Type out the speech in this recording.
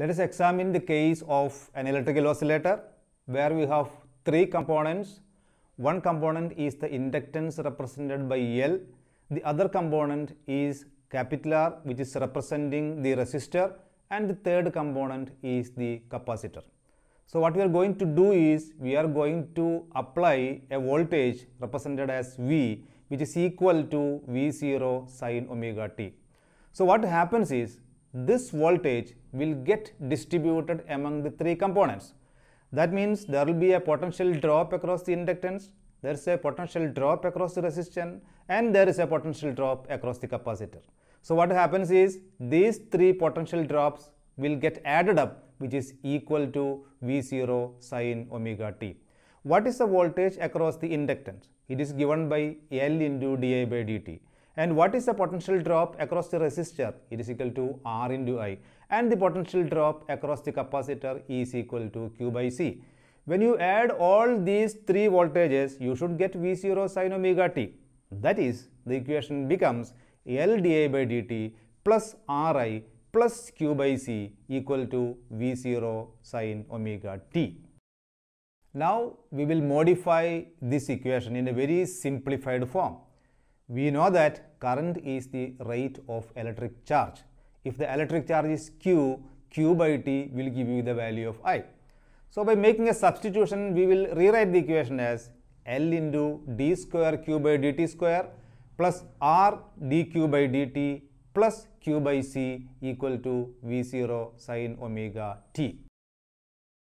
Let us examine the case of an electrical oscillator where we have three components. One component is the inductance represented by L. The other component is capital R which is representing the resistor and the third component is the capacitor. So what we are going to do is we are going to apply a voltage represented as V which is equal to V0 sine omega t. So what happens is this voltage will get distributed among the three components. That means there will be a potential drop across the inductance, there is a potential drop across the resistance and there is a potential drop across the capacitor. So what happens is these three potential drops will get added up which is equal to V0 sine omega t. What is the voltage across the inductance? It is given by L into dI by dt. And what is the potential drop across the resistor? It is equal to R into I. And the potential drop across the capacitor is equal to Q by C. When you add all these three voltages, you should get V0 sine omega t. That is, the equation becomes L dI by dt plus Ri plus Q by C equal to V0 sine omega t. Now, we will modify this equation in a very simplified form. We know that current is the rate of electric charge. If the electric charge is Q, Q by T will give you the value of I. So, by making a substitution, we will rewrite the equation as L into d square Q by dt square plus R dq by dt plus Q by C equal to V0 sine omega t.